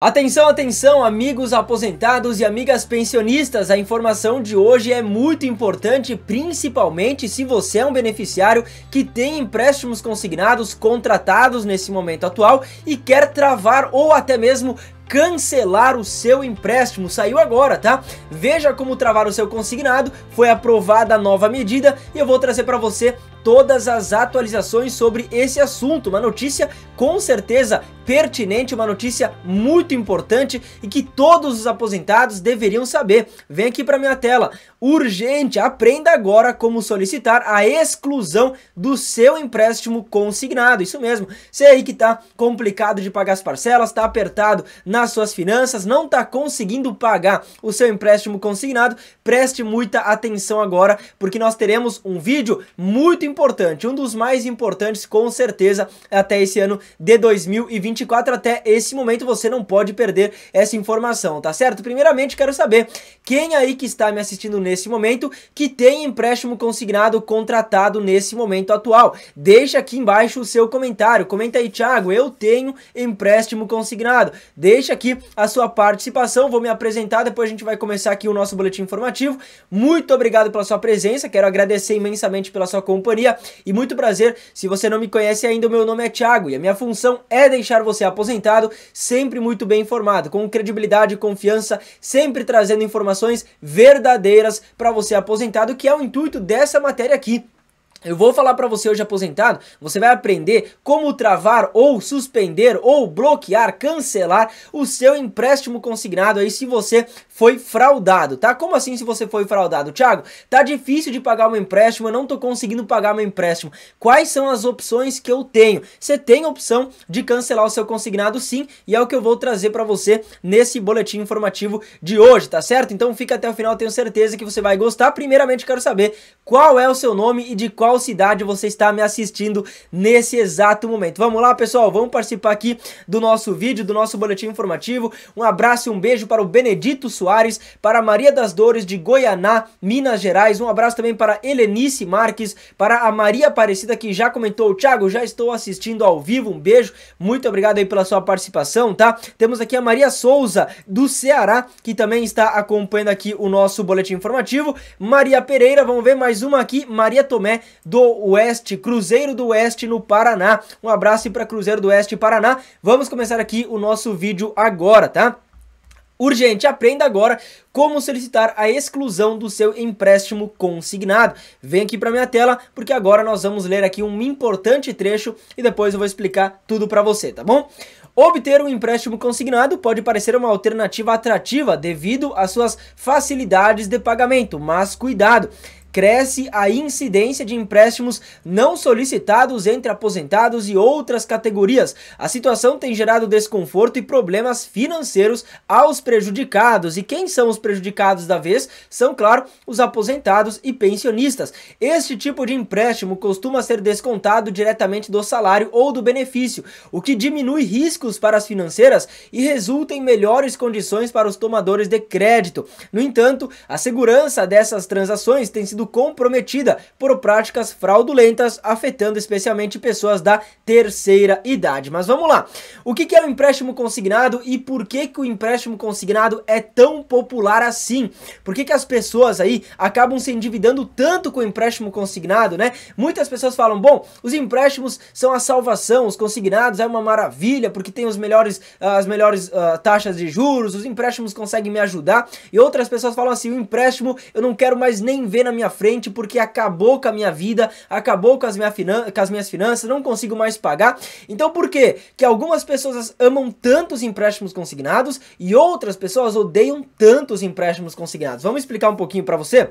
Atenção, atenção, amigos aposentados e amigas pensionistas, a informação de hoje é muito importante, principalmente se você é um beneficiário que tem empréstimos consignados contratados nesse momento atual e quer travar ou até mesmo cancelar o seu empréstimo. Saiu agora, tá? Veja como travar o seu consignado. Foi aprovada a nova medida e eu vou trazer para você todas as atualizações sobre esse assunto. Uma notícia com certeza pertinente, uma notícia muito importante e que todos os aposentados deveriam saber. Vem aqui para minha tela. Urgente, aprenda agora como solicitar a exclusão do seu empréstimo consignado. Isso mesmo. Você aí que tá complicado de pagar as parcelas, tá apertado nas suas finanças, não tá conseguindo pagar o seu empréstimo consignado, preste muita atenção agora, porque nós teremos um vídeo muito importante importante, um dos mais importantes com certeza até esse ano de 2024. Até esse momento você não pode perder essa informação, tá certo? Primeiramente quero saber quem aí que está me assistindo nesse momento que tem empréstimo consignado contratado nesse momento atual. Deixa aqui embaixo o seu comentário. Comenta aí, Thiago, eu tenho empréstimo consignado. Deixa aqui a sua participação, vou me apresentar, depois a gente vai começar aqui o nosso boletim informativo. Muito obrigado pela sua presença, quero agradecer imensamente pela sua companhia companhia e muito prazer. Se você não me conhece ainda, o meu nome é Thiago e a minha função é deixar você aposentado, sempre muito bem informado, com credibilidade e confiança, sempre trazendo informações verdadeiras para você aposentado, que é o intuito dessa matéria aqui. Eu vou falar para você hoje aposentado, você vai aprender como travar ou suspender ou bloquear, cancelar o seu empréstimo consignado aí se você foi fraudado, tá? Como assim se você foi fraudado? Thiago, tá difícil de pagar meu empréstimo, eu não tô conseguindo pagar meu empréstimo. Quais são as opções que eu tenho? Você tem a opção de cancelar o seu consignado sim, e é o que eu vou trazer para você nesse boletim informativo de hoje, tá certo? Então fica até o final, tenho certeza que você vai gostar. Primeiramente quero saber qual é o seu nome e de qual qual cidade você está me assistindo nesse exato momento. Vamos lá, pessoal, vamos participar aqui do nosso vídeo, do nosso boletim informativo. Um abraço e um beijo para o Benedito Soares, para Maria das Dores de Goianá, Minas Gerais. Um abraço também para Helenice Marques, para a Maria Aparecida que já comentou, Thiago, já estou assistindo ao vivo. Um beijo. Muito obrigado aí pela sua participação, tá? Temos aqui a Maria Souza do Ceará, que também está acompanhando aqui o nosso boletim informativo. Maria Pereira, vamos ver mais uma aqui. Maria Tomé do Oeste, Cruzeiro do Oeste no Paraná. Um abraço para Cruzeiro do Oeste Paraná. Vamos começar aqui o nosso vídeo agora, tá? Urgente, aprenda agora como solicitar a exclusão do seu empréstimo consignado. Vem aqui para minha tela, porque agora nós vamos ler aqui um importante trecho e depois eu vou explicar tudo para você, tá bom? Obter um empréstimo consignado pode parecer uma alternativa atrativa devido às suas facilidades de pagamento, mas cuidado! cresce a incidência de empréstimos não solicitados entre aposentados e outras categorias. A situação tem gerado desconforto e problemas financeiros aos prejudicados. E quem são os prejudicados da vez? São, claro, os aposentados e pensionistas. Este tipo de empréstimo costuma ser descontado diretamente do salário ou do benefício, o que diminui riscos para as financeiras e resulta em melhores condições para os tomadores de crédito. No entanto, a segurança dessas transações tem sido comprometida por práticas fraudulentas, afetando especialmente pessoas da terceira idade. Mas vamos lá. O que é o empréstimo consignado e por que, que o empréstimo consignado é tão popular assim? Por que, que as pessoas aí acabam se endividando tanto com o empréstimo consignado, né? Muitas pessoas falam, bom, os empréstimos são a salvação, os consignados é uma maravilha porque tem os melhores, as melhores uh, taxas de juros, os empréstimos conseguem me ajudar. E outras pessoas falam assim, o empréstimo eu não quero mais nem ver na minha frente porque acabou com a minha vida, acabou com as, minha finan com as minhas finanças, não consigo mais pagar. Então por quê? que algumas pessoas amam tanto os empréstimos consignados e outras pessoas odeiam tanto os empréstimos consignados? Vamos explicar um pouquinho para você?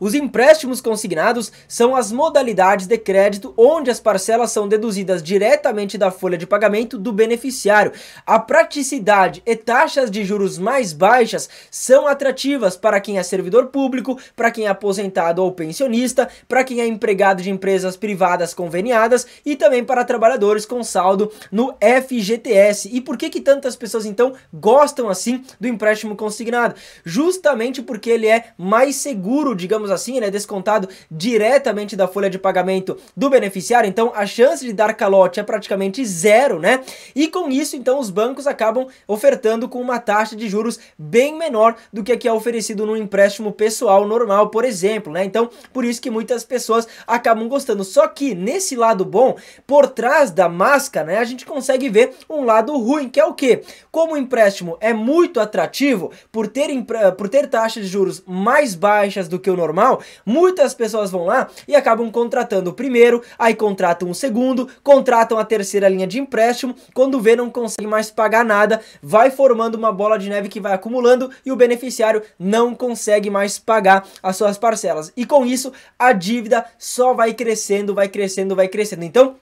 Os empréstimos consignados são as modalidades de crédito onde as parcelas são deduzidas diretamente da folha de pagamento do beneficiário. A praticidade e taxas de juros mais baixas são atrativas para quem é servidor público, para quem é aposentado ou pensionista, para quem é empregado de empresas privadas conveniadas e também para trabalhadores com saldo no FGTS. E por que que tantas pessoas então gostam assim do empréstimo consignado? Justamente porque ele é mais seguro, digamos digamos assim, né, descontado diretamente da folha de pagamento do beneficiário, então a chance de dar calote é praticamente zero, né? E com isso, então, os bancos acabam ofertando com uma taxa de juros bem menor do que a que é oferecido num empréstimo pessoal normal, por exemplo, né? Então, por isso que muitas pessoas acabam gostando. Só que nesse lado bom, por trás da máscara, né, a gente consegue ver um lado ruim, que é o quê? Como o empréstimo é muito atrativo, por ter, por ter taxas de juros mais baixas do que o normal, normal, muitas pessoas vão lá e acabam contratando o primeiro, aí contratam o segundo, contratam a terceira linha de empréstimo, quando vê não consegue mais pagar nada, vai formando uma bola de neve que vai acumulando e o beneficiário não consegue mais pagar as suas parcelas. E com isso, a dívida só vai crescendo, vai crescendo, vai crescendo. Então,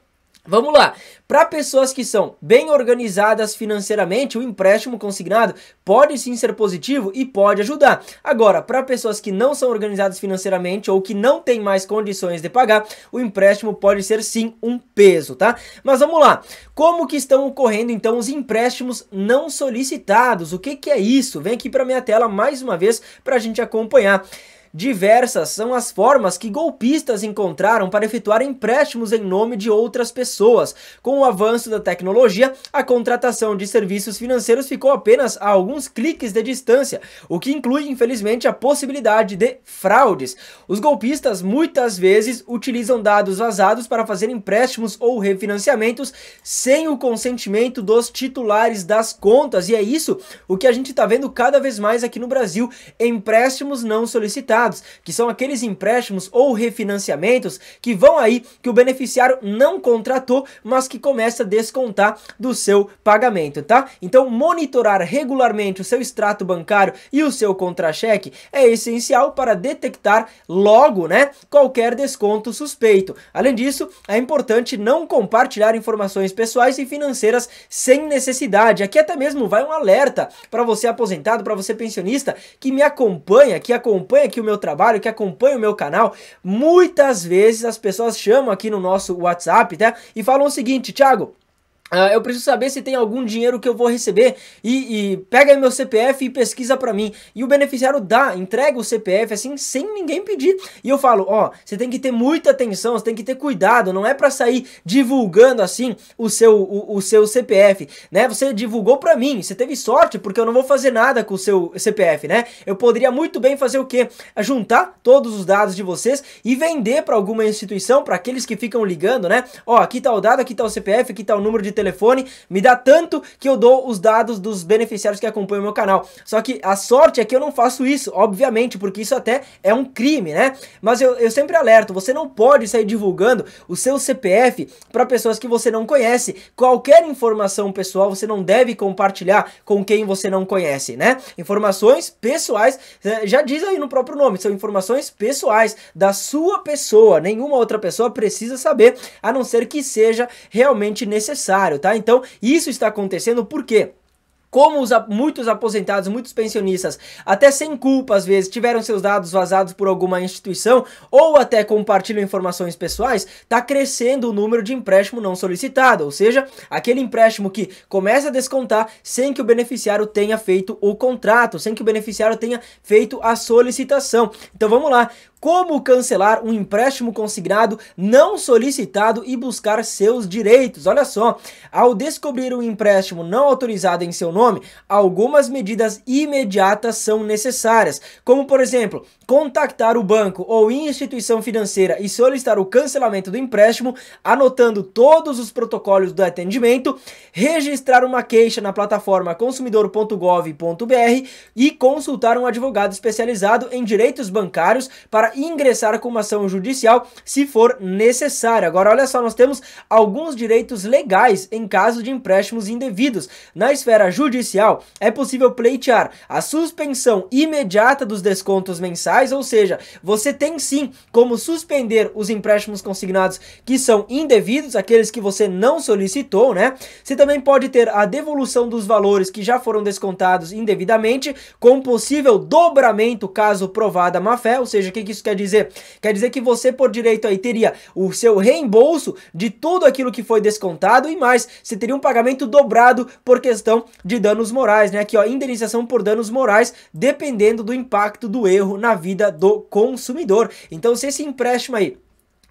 Vamos lá. Para pessoas que são bem organizadas financeiramente, o empréstimo consignado pode sim ser positivo e pode ajudar. Agora, para pessoas que não são organizadas financeiramente ou que não têm mais condições de pagar, o empréstimo pode ser sim um peso, tá? Mas vamos lá. Como que estão ocorrendo então os empréstimos não solicitados? O que que é isso? Vem aqui para minha tela mais uma vez para a gente acompanhar. Diversas são as formas que golpistas encontraram para efetuar empréstimos em nome de outras pessoas. Com o avanço da tecnologia, a contratação de serviços financeiros ficou apenas a alguns cliques de distância, o que inclui, infelizmente, a possibilidade de fraudes. Os golpistas muitas vezes utilizam dados vazados para fazer empréstimos ou refinanciamentos sem o consentimento dos titulares das contas, e é isso o que a gente está vendo cada vez mais aqui no Brasil: empréstimos não solicitados que são aqueles empréstimos ou refinanciamentos que vão aí que o beneficiário não contratou, mas que começa a descontar do seu pagamento, tá? Então, monitorar regularmente o seu extrato bancário e o seu contra-cheque é essencial para detectar logo, né, qualquer desconto suspeito. Além disso, é importante não compartilhar informações pessoais e financeiras sem necessidade. Aqui até mesmo vai um alerta para você aposentado, para você pensionista que me acompanha, que acompanha aqui o meu trabalho, que acompanha o meu canal, muitas vezes as pessoas chamam aqui no nosso WhatsApp, tá? E falam o seguinte, Thiago, Uh, eu preciso saber se tem algum dinheiro que eu vou receber e, e pega meu CPF e pesquisa para mim. E o beneficiário dá, entrega o CPF assim, sem ninguém pedir. E eu falo, ó, você tem que ter muita atenção, você tem que ter cuidado, não é para sair divulgando assim o seu, o, o seu CPF, né? Você divulgou para mim, você teve sorte porque eu não vou fazer nada com o seu CPF, né? Eu poderia muito bem fazer o quê? Juntar todos os dados de vocês e vender para alguma instituição, para aqueles que ficam ligando, né? Ó, aqui tá o dado, aqui tá o CPF, aqui tá o número de telefone, me dá tanto que eu dou os dados dos beneficiários que acompanham o meu canal. Só que a sorte é que eu não faço isso, obviamente, porque isso até é um crime, né? Mas eu, eu sempre alerto, você não pode sair divulgando o seu CPF para pessoas que você não conhece. Qualquer informação pessoal você não deve compartilhar com quem você não conhece, né? Informações pessoais, eh, já diz aí no próprio nome, são informações pessoais da sua pessoa. Nenhuma outra pessoa precisa saber, a não ser que seja realmente necessário salário, tá? Então, isso está acontecendo por quê? como os, muitos aposentados, muitos pensionistas, até sem culpa às vezes, tiveram seus dados vazados por alguma instituição ou até compartilham informações pessoais, está crescendo o número de empréstimo não solicitado, ou seja, aquele empréstimo que começa a descontar sem que o beneficiário tenha feito o contrato, sem que o beneficiário tenha feito a solicitação. Então vamos lá, como cancelar um empréstimo consignado não solicitado e buscar seus direitos. Olha só, ao descobrir um empréstimo não autorizado em seu nome, algumas medidas imediatas são necessárias, como por exemplo, contactar o banco ou instituição financeira e solicitar o cancelamento do empréstimo, anotando todos os protocolos do atendimento, registrar uma queixa na plataforma consumidor.gov.br e consultar um advogado especializado em direitos bancários para ingressar com uma ação judicial se for necessário. Agora, olha só, nós temos alguns direitos legais em caso de empréstimos indevidos. Na esfera judicial, é possível pleitear a suspensão imediata dos descontos mensais, ou seja, você tem sim como suspender os empréstimos consignados que são indevidos, aqueles que você não solicitou, né? Você também pode ter a devolução dos valores que já foram descontados indevidamente, com possível dobramento caso provada má fé, ou seja, o que, que isso quer dizer? Quer dizer que você, por direito aí, teria o seu reembolso de tudo aquilo que foi descontado e mais, você teria um pagamento dobrado por questão de danos morais, né? Aqui, ó, indenização por danos morais, dependendo do impacto do erro na vida do consumidor. Então, se esse empréstimo aí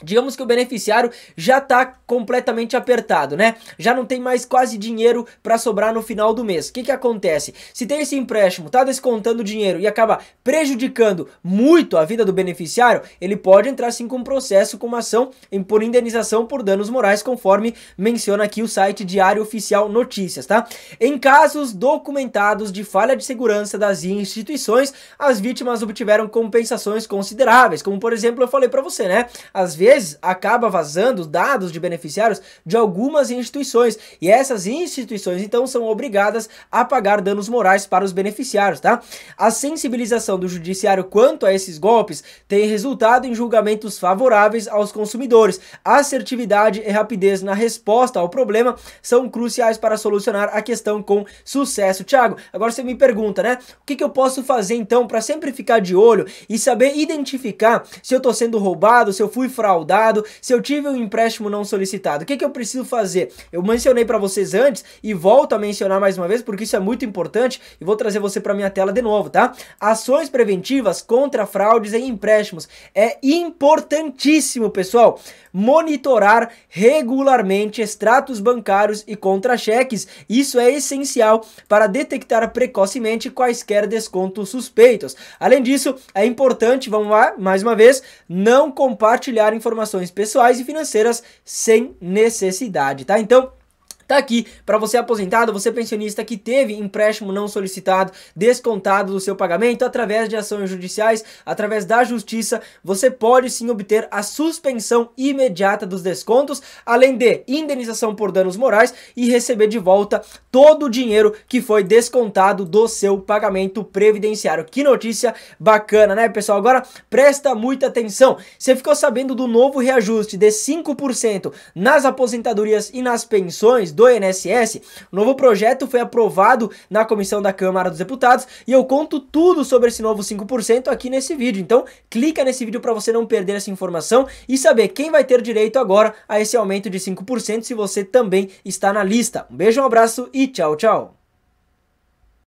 Digamos que o beneficiário já está completamente apertado, né? Já não tem mais quase dinheiro para sobrar no final do mês. O que, que acontece? Se tem esse empréstimo, tá descontando dinheiro e acaba prejudicando muito a vida do beneficiário, ele pode entrar sim com um processo, com uma ação em, por indenização por danos morais, conforme menciona aqui o site Diário Oficial Notícias, tá? Em casos documentados de falha de segurança das instituições, as vítimas obtiveram compensações consideráveis, como por exemplo eu falei para você, né? Às vezes vezes acaba vazando dados de beneficiários de algumas instituições. E essas instituições, então, são obrigadas a pagar danos morais para os beneficiários, tá? A sensibilização do judiciário quanto a esses golpes tem resultado em julgamentos favoráveis aos consumidores. Assertividade e rapidez na resposta ao problema são cruciais para solucionar a questão com sucesso. Tiago, agora você me pergunta, né? O que, que eu posso fazer então para sempre ficar de olho e saber identificar se eu estou sendo roubado, se eu fui fraudado? se eu tive um empréstimo não solicitado, o que, que eu preciso fazer? Eu mencionei para vocês antes e volto a mencionar mais uma vez porque isso é muito importante e vou trazer você para minha tela de novo, tá? Ações preventivas contra fraudes em empréstimos. É importantíssimo, pessoal, monitorar regularmente extratos bancários e contra-cheques. Isso é essencial para detectar precocemente quaisquer descontos suspeitos. Além disso, é importante, vamos lá, mais uma vez, não compartilhar informações informações pessoais e financeiras sem necessidade, tá? Então, tá aqui para você aposentado, você pensionista que teve empréstimo não solicitado descontado do seu pagamento através de ações judiciais, através da justiça, você pode sim obter a suspensão imediata dos descontos, além de indenização por danos morais e receber de volta todo o dinheiro que foi descontado do seu pagamento previdenciário. Que notícia bacana, né, pessoal? Agora presta muita atenção. Você ficou sabendo do novo reajuste de 5% nas aposentadorias e nas pensões do INSS, o novo projeto foi aprovado na comissão da Câmara dos Deputados e eu conto tudo sobre esse novo 5% aqui nesse vídeo. Então, clica nesse vídeo para você não perder essa informação e saber quem vai ter direito agora a esse aumento de 5% se você também está na lista. Um beijo, um abraço e tchau, tchau.